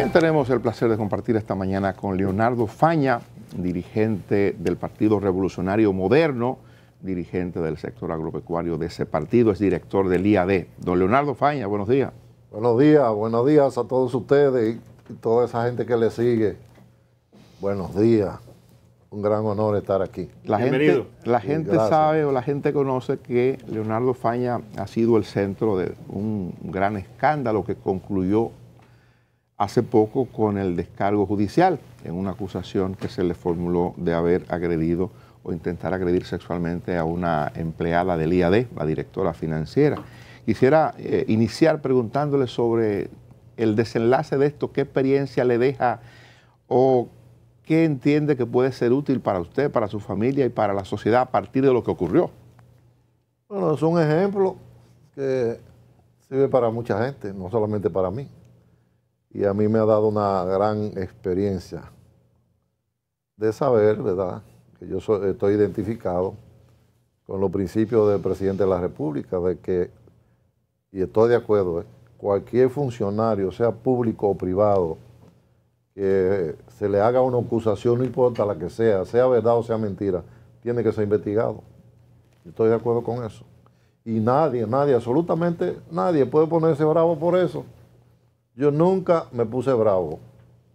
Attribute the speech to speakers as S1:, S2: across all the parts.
S1: También tenemos el placer de compartir esta mañana con Leonardo Faña, dirigente del Partido Revolucionario Moderno, dirigente del sector agropecuario de ese partido, es director del IAD. Don Leonardo Faña, buenos días.
S2: Buenos días, buenos días a todos ustedes y toda esa gente que le sigue. Buenos días. Un gran honor estar aquí. La Bienvenido. la gente
S1: sabe o la gente conoce que Leonardo Faña ha sido el centro de un gran escándalo que concluyó hace poco con el descargo judicial en una acusación que se le formuló de haber agredido o intentar agredir sexualmente a una empleada del IAD, la directora financiera. Quisiera eh, iniciar preguntándole sobre el desenlace de esto, qué experiencia le deja o qué entiende que puede ser útil para usted, para su familia y para la sociedad a partir de lo que ocurrió.
S2: Bueno, es un ejemplo que sirve para mucha gente, no solamente para mí y a mí me ha dado una gran experiencia de saber, ¿verdad?, que yo estoy identificado con los principios del presidente de la República, de que, y estoy de acuerdo, ¿eh? cualquier funcionario, sea público o privado, que se le haga una acusación, no importa la que sea, sea verdad o sea mentira, tiene que ser investigado. Estoy de acuerdo con eso. Y nadie, nadie, absolutamente nadie puede ponerse bravo por eso. Yo nunca me puse bravo.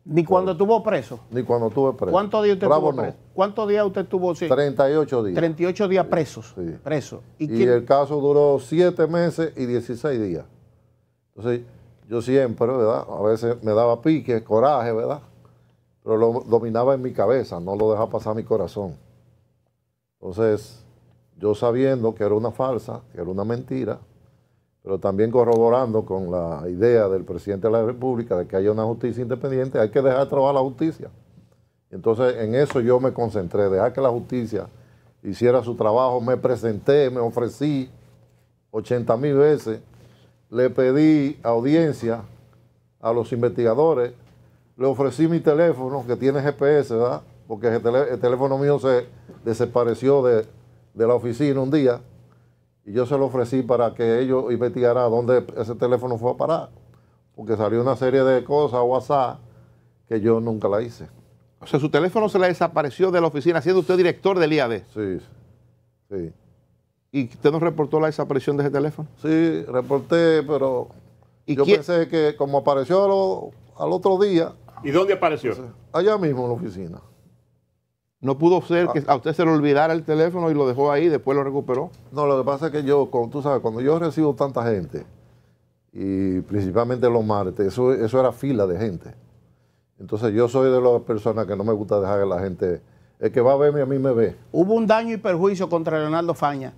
S2: ¿Ni cuando estuvo preso? Ni cuando estuve preso. ¿Cuántos días usted estuvo preso? No.
S3: ¿Cuántos días usted estuvo? 38
S2: días. 38 días presos. preso. ¿Y, el caso duró 7 meses y 16 días. Entonces, yo siempre, ¿verdad? A veces me daba pique, coraje, ¿verdad? Pero lo dominaba en mi cabeza, no lo dejaba pasar mi corazón. Entonces, yo sabiendo que era una falsa, que era una mentira, pero también corroborando con la idea del presidente de la República de que haya una justicia independiente, hay que dejar trabajar la justicia. Entonces, en eso yo me concentré, dejar que la justicia hiciera su trabajo, me presenté, me ofrecí 80 mil veces, le pedí audiencia a los investigadores, le ofrecí mi teléfono que tiene GPS, ¿verdad? Porque el, teléfono mío se desapareció de, de la oficina un día y yo se lo ofrecí para que ellos investigaran dónde ese teléfono fue a parar. Porque salió una serie de cosas,
S1: WhatsApp, que yo nunca la hice. O sea, su teléfono se le desapareció de la oficina, siendo usted director del IAD. Sí, sí. ¿Y usted nos reportó la desaparición de ese
S2: teléfono? Sí, reporté, pero yo pensé que como apareció al, otro día...
S1: ¿Y dónde apareció?
S2: Allá mismo en la oficina. No pudo ser que ah. a usted se le olvidara el teléfono y lo dejó ahí, y después lo recuperó. No, lo que pasa es que yo, como tú sabes, cuando yo recibo tanta gente, y principalmente los martes, eso, era fila de gente. Entonces yo soy de las personas que no me gusta dejar a la gente, el que va a verme a mí me ve. Hubo un daño y perjuicio contra Leonardo Faña.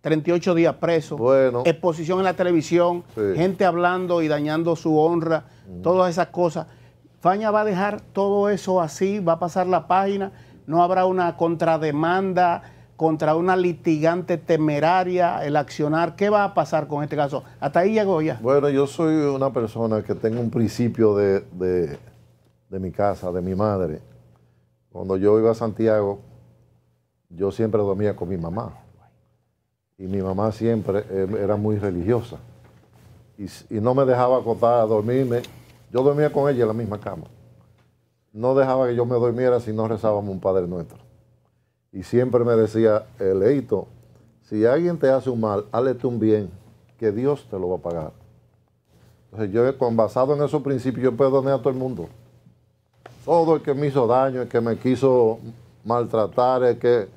S2: 38 días preso, bueno.
S3: exposición en la televisión, gente hablando y dañando su honra, todas esas cosas. Faña va a dejar todo eso así, va a pasar la página no habrá una contrademanda contra una litigante temeraria, el accionar, ¿qué va a pasar con este caso? Hasta
S2: ahí llegó ya. Bueno, yo soy una persona que tengo un principio de, de, mi casa, de mi madre. Cuando yo iba a Santiago, yo siempre dormía con mi mamá. Y mi mamá siempre em, era muy religiosa. Y, no me dejaba acostar a dormirme. Yo dormía con ella en la misma cama no dejaba que yo me durmiera si no rezábamos un Padre Nuestro. Y siempre me decía, Leito, si alguien te hace un mal, hazle un bien, que Dios te lo va a pagar. Entonces yo, con, basado en esos principios, yo perdoné a todo el mundo. Todo el que me hizo daño, el que me quiso maltratar,
S1: el que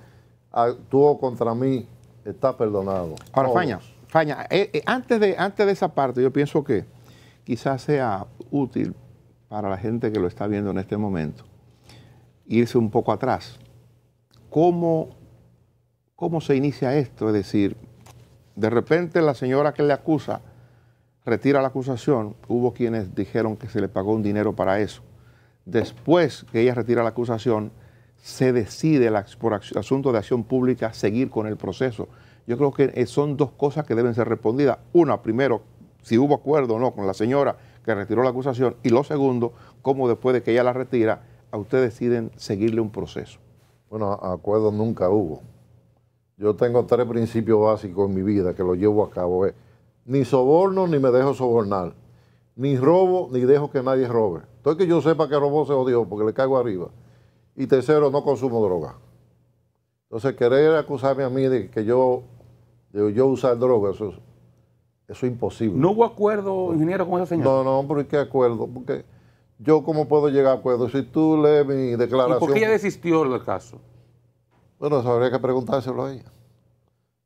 S1: actuó contra mí, está perdonado. Ahora, Faña, Faña eh, eh, antes, de, antes de esa parte, yo pienso que quizás sea útil para la gente que lo está viendo en este momento, irse un poco atrás. ¿Cómo, cómo se inicia esto? Es decir, de repente la señora que le acusa retira la acusación, hubo quienes dijeron que se le pagó un dinero para eso. Después que ella retira la acusación, se decide por asunto de acción pública seguir con el proceso. Yo creo que eh, son dos cosas que deben ser respondidas. Una, primero, si hubo acuerdo o no con la señora que retiró la acusación, y lo segundo, cómo después de que ella la retira, a usted deciden seguirle un proceso. Bueno,
S2: acuerdo nunca hubo. Yo tengo tres principios básicos en mi vida que lo llevo a cabo. Es, eh. ni soborno ni me dejo sobornar. Ni robo ni dejo que nadie robe. Todo que yo sepa que robó se odió porque le caigo arriba. Y tercero, no consumo droga. Entonces querer acusarme a mí de que yo, de yo usar droga, eso, eso es imposible. ¿No hubo acuerdo, ingeniero, con esa señora? No, no, pero ¿qué acuerdo? Porque yo cómo puedo llegar a acuerdo si tú lees mi declaración. por qué
S1: desistió del caso?
S2: Bueno, eso habría que preguntárselo a ella.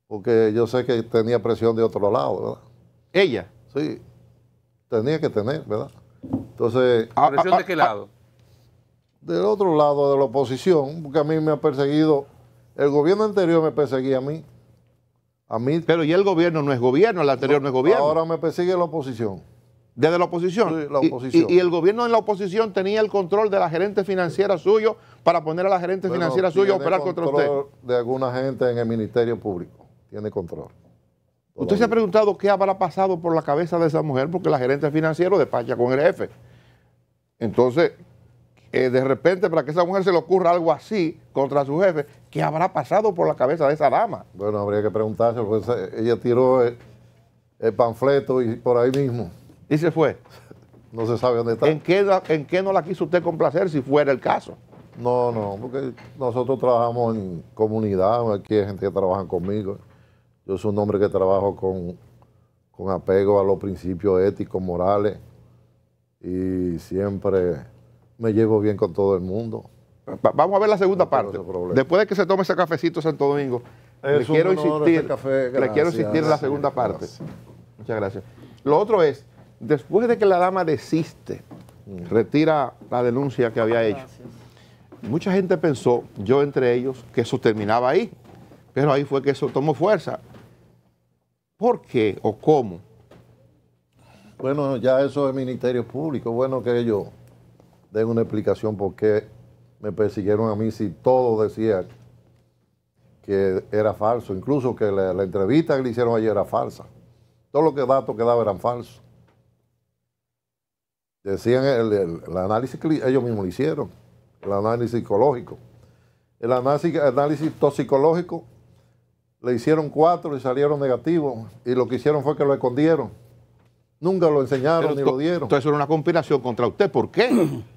S2: Porque yo sé que tenía presión de otro lado, ¿verdad? ¿Ella? Sí. Tenía que tener, ¿verdad? Entonces.
S1: ¿Presión de qué lado?
S2: del otro lado de la oposición, porque a mí me ha perseguido. El gobierno anterior me perseguía a mí pero y el gobierno no es gobierno, el anterior no, es gobierno. Ahora me persigue la oposición. ¿Desde la oposición? Sí, la oposición. Y, el
S1: gobierno en la oposición tenía el control de la gerente financiera suyo para poner a la gerente financiera suya a operar contra usted.
S2: de alguna gente en el Ministerio Público. Tiene control. Usted se ha preguntado
S1: qué habrá pasado por la cabeza de esa mujer porque la gerente financiera despacha con el jefe. Entonces, eh, de repente, para que esa mujer se le ocurra algo así contra su jefe, ¿Qué habrá pasado por la cabeza de esa dama?
S2: Bueno, habría que preguntarse, porque ella tiró el, panfleto y por ahí mismo. Y se fue. No se sabe dónde está. ¿En qué,
S1: ¿En qué no la quiso usted complacer si fuera el caso?
S2: No, no, porque nosotros trabajamos en comunidad, aquí hay gente que trabaja conmigo. Yo soy un hombre que trabajo con, con apego a los principios éticos, morales, y siempre me llevo bien con todo el mundo.
S1: Vamos a ver la segunda parte. Después de que se tome ese cafecito Santo Domingo, le quiero, insistir, le quiero insistir en la segunda parte. Muchas gracias. Lo otro es, después de que la dama desiste, mm. retira la denuncia que había hecho, mucha gente pensó, yo entre ellos, que eso terminaba ahí. Pero ahí fue que eso tomó fuerza. ¿Por qué o cómo? Bueno, ya eso es Ministerio Público. Bueno que ellos
S2: den una explicación por qué me persiguieron a mí si todo decía que era falso, incluso que la, entrevista que le hicieron ayer era falsa. todo lo que datos que daba eran falsos. Decían el, análisis que ellos mismos le hicieron, el análisis psicológico. El análisis, toxicológico le hicieron cuatro y salieron negativos. Y lo que hicieron fue que lo escondieron. Nunca lo enseñaron ni lo dieron.
S1: Entonces era una conspiración contra usted. ¿Por qué?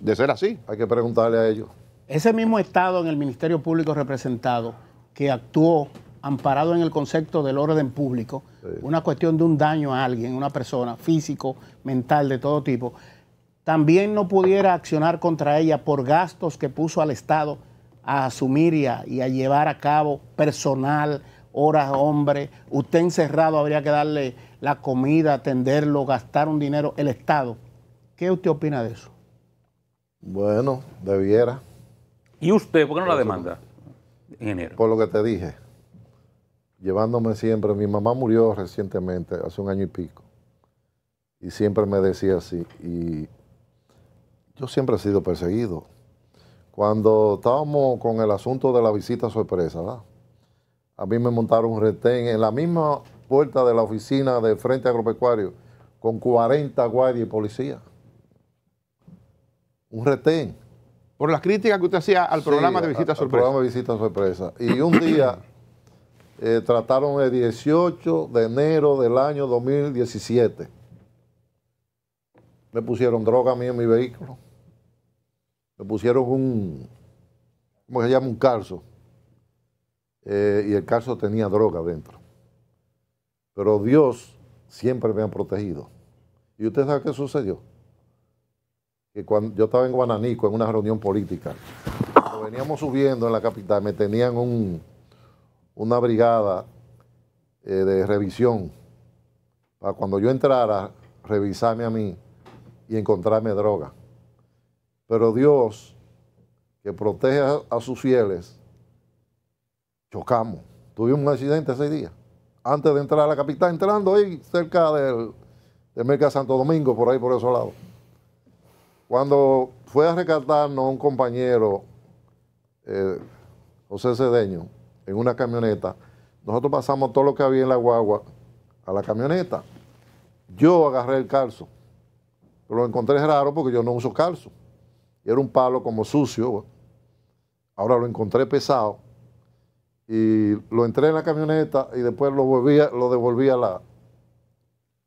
S1: De ser así, hay que preguntarle a ellos. Ese mismo Estado en el Ministerio Público
S3: representado que actuó amparado en el concepto del orden público, una cuestión de un daño a alguien, una persona, físico, mental, de todo tipo, también no pudiera accionar contra ella por gastos que puso al Estado a asumir y a, llevar a cabo personal, horas hombre, usted encerrado habría que darle la comida, atenderlo, gastar un dinero, el Estado. ¿Qué usted opina de
S2: eso? Bueno, debiera. ¿Y usted por qué no la demanda, ingeniero? Por lo que te dije, llevándome siempre, mi mamá murió recientemente, hace un año y pico, y siempre me decía así, y yo siempre he sido perseguido. Cuando estábamos con el asunto de la visita sorpresa, ¿verdad? a mí me montaron un retén en la misma puerta de la oficina de Frente Agropecuario con 40 guardias y policías un retén.
S1: Por las críticas que usted hacía al programa de visita sorpresa. Al programa de
S2: visita sorpresa. Y un día eh, trataron el 18 de enero del año 2017. Me pusieron droga a mí en mi vehículo. Me pusieron un, ¿cómo se llama? Un calzo. Eh, y el calzo tenía droga dentro. Pero Dios siempre me ha protegido. ¿Y usted sabe qué sucedió? que cuando yo estaba en Guananico en una reunión política, cuando veníamos subiendo en la capital, me tenían una brigada eh, de revisión para cuando yo entrara, revisarme a mí y encontrarme droga. Pero Dios, que protege a, sus fieles, chocamos. tuve un accidente ese días, Antes de entrar a la capital, entrando ahí cerca del, del Santo Domingo, por ahí por esos lados. Cuando fue a rescatarnos un compañero, eh, José Cedeño, en una camioneta, nosotros pasamos todo lo que había en la guagua a la camioneta. Yo agarré el calzo. lo encontré raro porque yo no uso calzo. Era un palo como sucio. Ahora lo encontré pesado. Y lo entré en la camioneta y después lo, devolví la,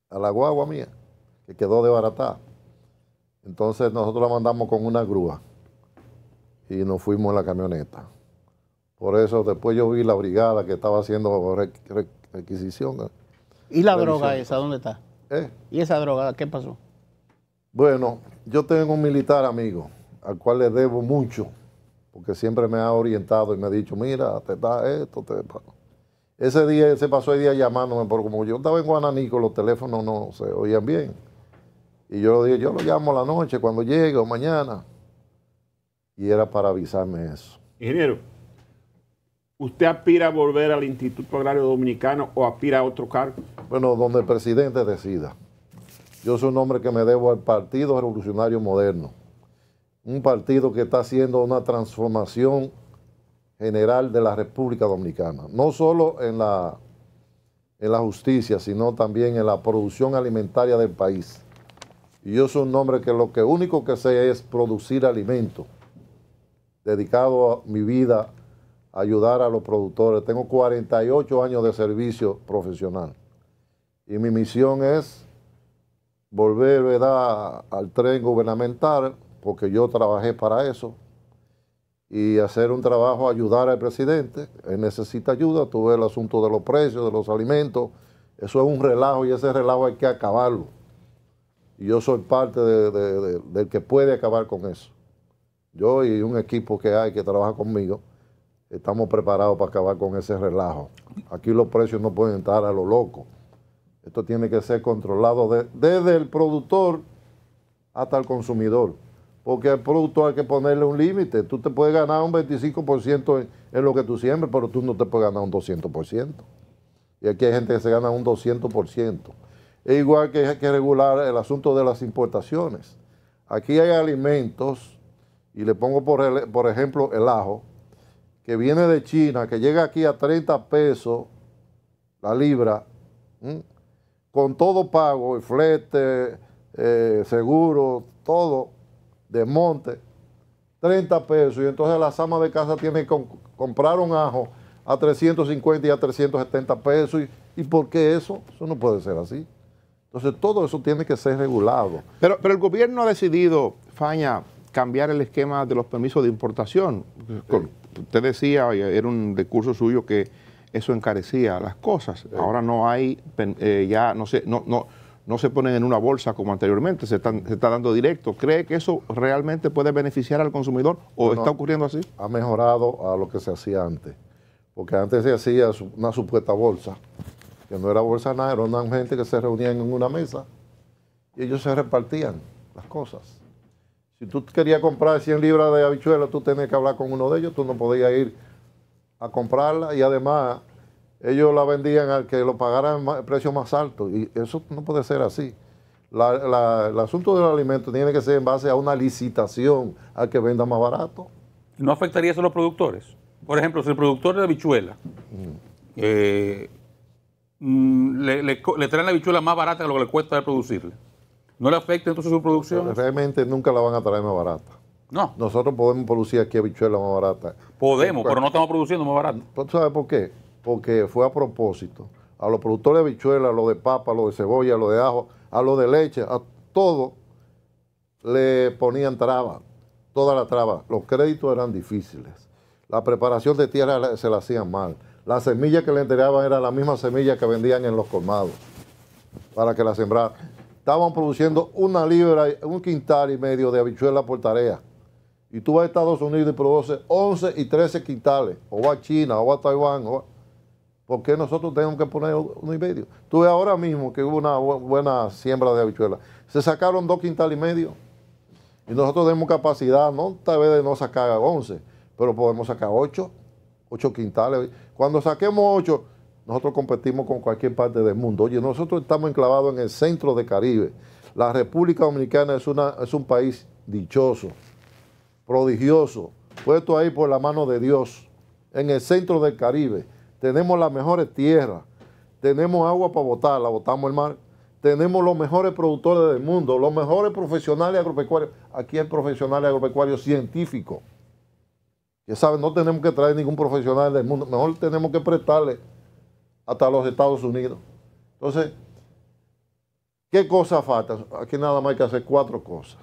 S2: a la guagua mía, que quedó desbaratada. Entonces nosotros la mandamos con una grúa y nos fuimos en la camioneta. Por eso después yo vi la brigada que estaba haciendo requisición. ¿eh? ¿Y
S3: la droga esa dónde está? ¿Eh? ¿Y esa droga qué pasó?
S2: Bueno, yo tengo un militar amigo al cual le debo mucho, porque siempre me ha orientado y me ha dicho, mira, te da esto, te Ese día, se pasó el día llamándome, porque como yo estaba en Guananí, los teléfonos no se oían bien. Y yo lo dije, yo lo llamo la noche cuando llegue o mañana. Y era para avisarme eso.
S1: Ingeniero, ¿usted aspira a volver al Instituto Agrario Dominicano o aspira a otro cargo?
S2: Bueno, donde el presidente decida. Yo soy un hombre que me debo al Partido Revolucionario Moderno. Un partido que está haciendo una transformación general de la República Dominicana. No solo en la, en la justicia, sino también en la producción alimentaria del país y yo soy un hombre que lo que único que sé es producir alimentos, Dedicado a mi vida a ayudar a los productores. Tengo 48 años de servicio profesional. Y mi misión es volver al tren gubernamental, porque yo trabajé para eso, y hacer un trabajo, ayudar al presidente. Él necesita ayuda, tuve el asunto de los precios, de los alimentos. Eso es un relajo y ese relajo hay que acabarlo. Y yo soy parte del que puede acabar con eso. Yo y un equipo que hay que trabaja conmigo, estamos preparados para acabar con ese relajo. Aquí los precios no pueden estar a lo loco. Esto tiene que ser controlado desde el productor hasta el consumidor. Porque al productor hay que ponerle un límite. Tú te puedes ganar un 25% en, en, lo que tú siembres, pero tú no te puedes ganar un 200%. Y aquí hay gente que se gana un 200%. Es igual que hay que regular el asunto de las importaciones. Aquí hay alimentos, y le pongo por, por ejemplo el ajo, que viene de China, que llega aquí a 30 pesos la libra, con todo pago, flete, eh, seguro, todo, de monte 30 pesos. Y entonces las amas de casa tiene que comprar un ajo a 350 y a 370 pesos. ¿Y, ¿Y por qué eso? Eso no
S1: puede ser así. Entonces todo eso tiene que ser regulado. Pero, el gobierno ha decidido, Faña, cambiar el esquema de los permisos de importación. usted decía, eh, era un discurso suyo que eso encarecía las cosas. Eh. Ahora no hay, eh, ya no sé, no, no, se ponen en una bolsa como anteriormente, se, está dando directo. ¿Cree que eso realmente puede beneficiar al consumidor o está
S2: ocurriendo así? Ha mejorado a lo que se hacía antes, porque antes se hacía una supuesta bolsa que no era bolsa nada, eran gente que se reunían en una mesa y ellos se repartían las cosas. Si tú querías comprar 100 libras de habichuela, tú tenías que hablar con uno de ellos, tú no podías ir a comprarla y además ellos la vendían al que lo pagaran el precio más alto y eso no puede ser así. el asunto del alimento tiene que ser en base a una licitación al que venda más barato.
S1: ¿No afectaría eso a los productores? Por ejemplo, si el productor de habichuela mm. eh, Mm, le, traen la bichuela más barata que lo que le cuesta producirle
S2: ¿No le afecta entonces su producción? Realmente nunca la van a traer más barata. No. Nosotros podemos producir aquí bichuela más barata. Podemos, pues. pero no estamos produciendo más barata. Pues, ¿Tú sabes por qué? Porque fue a propósito. A los productores de bichuela, a los de papa, a los de cebolla, a los de ajo, a los de leche, a todo le ponían trabas. Toda la traba. Los créditos eran difíciles. La preparación de tierra se la hacían mal. La semilla que le entregaban era la misma semilla que vendían en los colmados para que la sembraran. Estaban produciendo una libra, un quintal y medio de habichuela por tarea. Y tú vas a Estados Unidos y produces 11 y 13 quintales, o va a China, o va a Taiwán, o ¿por qué nosotros tenemos que poner uno y medio? Tú ahora mismo que hubo una buena siembra de habichuela. Se sacaron dos quintales y medio. Y nosotros tenemos capacidad, no tal vez de no sacar 11, pero podemos sacar 8. 8 quintales. Cuando saquemos 8, nosotros competimos con cualquier parte del mundo. Oye, nosotros estamos enclavados en el centro del Caribe. La República Dominicana es, una, es un país dichoso, prodigioso, puesto ahí por la mano de Dios, en el centro del Caribe. Tenemos las mejores tierras, tenemos agua para botar, la botamos el mar. Tenemos los mejores productores del mundo, los mejores profesionales agropecuarios. Aquí hay profesionales agropecuarios científicos ya saben, no tenemos que traer ningún profesional del mundo, mejor tenemos que prestarle hasta los Estados Unidos. Entonces, ¿qué cosa falta? Aquí nada más hay que hacer cuatro cosas.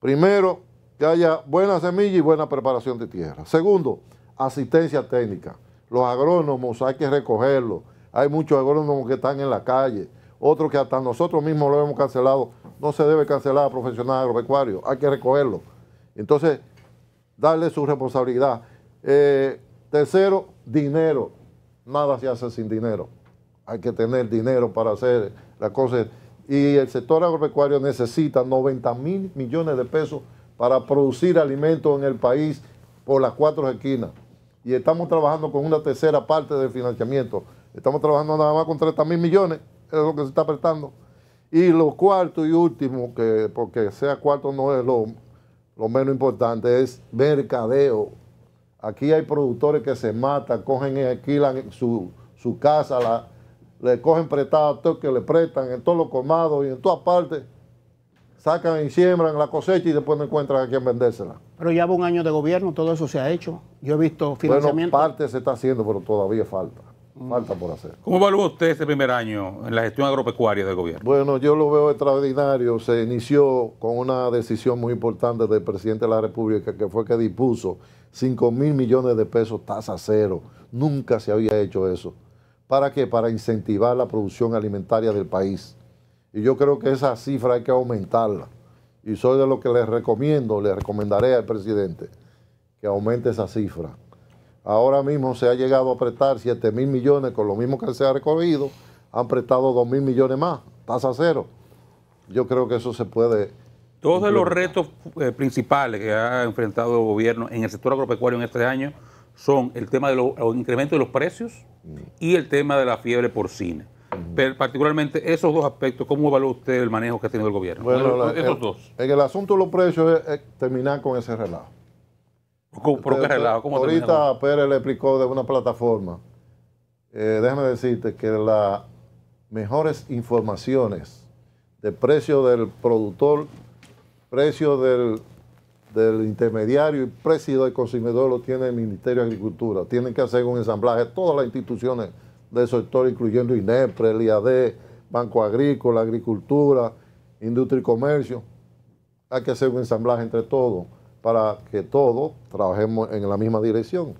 S2: Primero, que haya buena semilla y buena preparación de tierra. Segundo, asistencia técnica. Los agrónomos hay que recogerlos. Hay muchos agrónomos que están en la calle, otros que hasta nosotros mismos lo hemos cancelado. No se debe cancelar a profesional agropecuario. hay que recogerlos. Entonces, darle su responsabilidad. Eh, tercero, dinero. Nada se hace sin dinero. Hay que tener dinero para hacer las cosas. Y el sector agropecuario necesita 90 mil millones de pesos para producir alimentos en el país por las cuatro esquinas. Y estamos trabajando con una tercera parte del financiamiento. Estamos trabajando nada más con 30 mil millones, es lo que se está prestando. Y lo cuarto y último, que porque sea cuarto no es lo lo menos importante es mercadeo. Aquí hay productores que se matan, cogen y alquilan su, su casa, la, le cogen prestado todo que le prestan en todos los colmados y en todas partes. Sacan y siembran la cosecha y después no encuentran a quién vendérsela.
S3: Pero ya va un año de gobierno, todo eso se ha hecho. Yo he visto financiamiento. Bueno,
S2: parte se está haciendo, pero todavía falta. Falta por hacer.
S1: ¿Cómo evalúa usted ese primer año en la gestión agropecuaria del gobierno?
S2: Bueno, yo lo veo extraordinario. Se inició con una decisión muy importante del presidente de la República, que fue que dispuso 5 mil millones de pesos tasa cero. Nunca se había hecho eso. ¿Para qué? Para incentivar la producción alimentaria del país. Y yo creo que esa cifra hay que aumentarla. Y soy de lo que les recomiendo, le recomendaré al presidente que aumente esa cifra Ahora mismo se ha llegado a prestar 7 mil millones con lo mismo que se ha recogido, han prestado 2 mil millones más, tasa cero. Yo creo que eso se puede...
S1: Todos los retos eh, principales que ha enfrentado el gobierno en el sector agropecuario en este año son el tema del incremento de los precios y el tema de la fiebre porcina. particularmente esos dos aspectos, ¿cómo evalúa usted el manejo que ha tenido el gobierno? Bueno, esos dos.
S2: En el asunto de los precios terminar con ese relajo ahorita
S1: Pérez le explicó
S2: de una plataforma. Eh, déjame decirte que las mejores informaciones de precio del productor, precio del, del intermediario y precio del consumidor lo tiene el Ministerio de Agricultura. Tienen que hacer un ensamblaje todas las instituciones del sector, incluyendo INEPRE, el IAD, Banco Agrícola, Agricultura, Industria y Comercio. Hay que hacer un ensamblaje entre todos para que todos trabajemos en la misma dirección.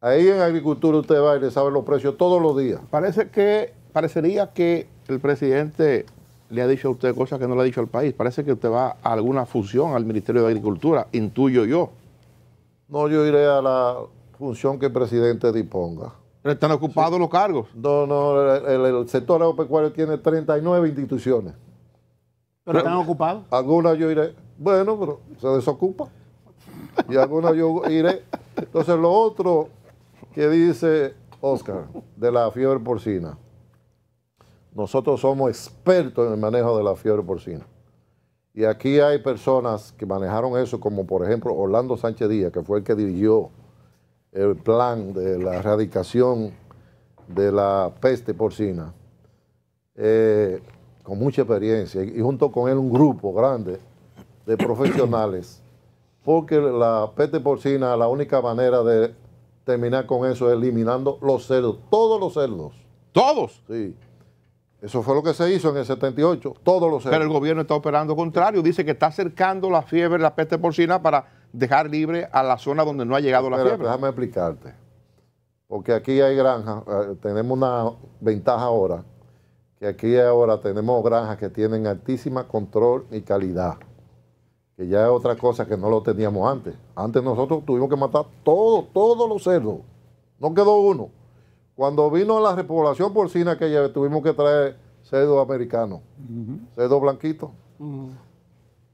S1: Ahí en agricultura usted va y le sabe los precios todos los días. Parece que, parecería que el presidente le ha dicho a usted cosas que no le ha dicho al país. Parece que usted va a alguna función al Ministerio de Agricultura, intuyo yo. No, yo iré a la función que el
S2: presidente disponga. están ocupados los cargos. No, no, el, el, sector agropecuario tiene 39 instituciones. ¿Pero están ocupados? Algunas yo iré. Bueno, pero se desocupa. Y alguna yo iré. Entonces, lo otro que dice Oscar de la fiebre porcina. Nosotros somos expertos en el manejo de la fiebre porcina. Y aquí hay personas que manejaron eso, como por ejemplo Orlando Sánchez Díaz, que fue el que dirigió el plan de la erradicación de la peste porcina, eh, con mucha experiencia. Y junto con él un grupo grande de profesionales, porque la peste porcina, la única manera de terminar
S1: con eso es eliminando los cerdos, todos los cerdos. ¿Todos? Sí. Eso fue lo que se hizo en el 78, todos los cerdos. Pero el gobierno está operando contrario, dice que está acercando la fiebre, la peste porcina, para dejar libre a la zona donde no ha llegado la fiebre. Déjame explicarte,
S2: porque aquí hay granjas, eh, tenemos una ventaja ahora, que aquí ahora tenemos granjas que tienen altísima control y calidad que ya es otra cosa que no lo teníamos antes. Antes nosotros tuvimos que matar todos, todos los cerdos. No quedó uno. Cuando vino la repoblación porcina que ya tuvimos que traer cerdos americano, cerdos blanquitos. blanquito.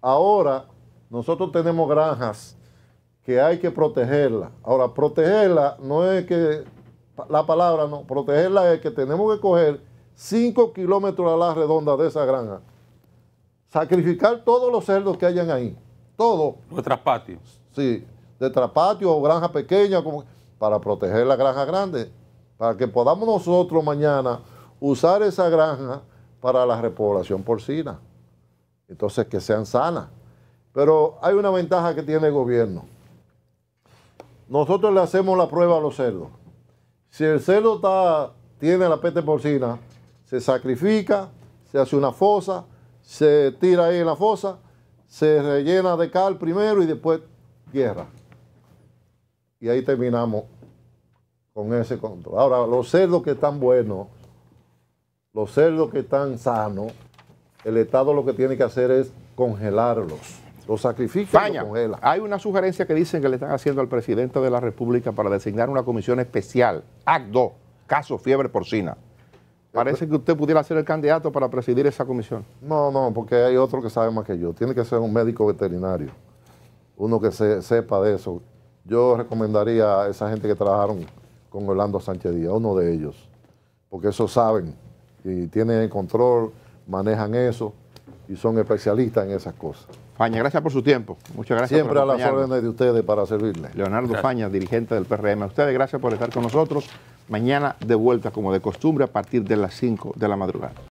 S2: Ahora nosotros tenemos granjas que hay que protegerlas. Ahora, protegerla no es que, la palabra no, protegerla es que tenemos que coger 5 kilómetros a la redonda de esa granja sacrificar todos los cerdos que hayan ahí. ...todos... nuestros patios, Sí, de traspatio o granja pequeña, como, para proteger la granja grande, para que podamos nosotros mañana usar esa granja para la repoblación porcina. Entonces, que sean sanas. Pero hay una ventaja que tiene el gobierno. Nosotros le hacemos la prueba a los cerdos. Si el cerdo está, tiene la peste porcina, se sacrifica, se hace una fosa, se tira ahí en la fosa, se rellena de cal primero y después tierra. Y ahí terminamos con ese control. Ahora, los cerdos que están buenos, los cerdos que están sanos, el Estado lo que tiene que hacer es congelarlos. Los
S1: sacrifica los congela. Hay una sugerencia que dicen que le están haciendo al presidente de la República para designar una comisión especial, acto, caso fiebre porcina. Parece que usted pudiera ser el candidato para presidir esa comisión. No, no, porque hay otro que sabe más que yo. Tiene que ser un médico veterinario,
S2: uno que se, sepa de eso. Yo recomendaría a esa gente que trabajaron con Orlando Sánchez Díaz, uno de ellos, porque eso saben y tienen el control, manejan eso y son especialistas en esas cosas.
S1: Faña, gracias por su tiempo. Muchas gracias. Siempre a las órdenes de ustedes para servirle. Leonardo Faña, dirigente del PRM. A ustedes, gracias por estar con nosotros. Mañana de vuelta, como de costumbre, a partir de las 5 de la madrugada.